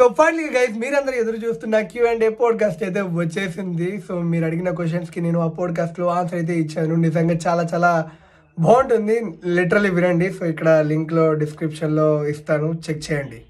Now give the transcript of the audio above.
so finally guys మీరందరూ ఎదురు చూస్తున్న క్యూ అండ్ ఏ పోడ్కాస్ట్ అయితే వచ్చేసింది సో మీరు అడిగిన క్వశ్చన్స్కి నేను ఆ పోడ్కాస్ట్లో ఆన్సర్ అయితే ఇచ్చాను నిజంగా చాలా చాలా బాగుంటుంది లిటరలీ వినండి సో ఇక్కడ లింక్లో డిస్క్రిప్షన్లో ఇస్తాను చెక్ చేయండి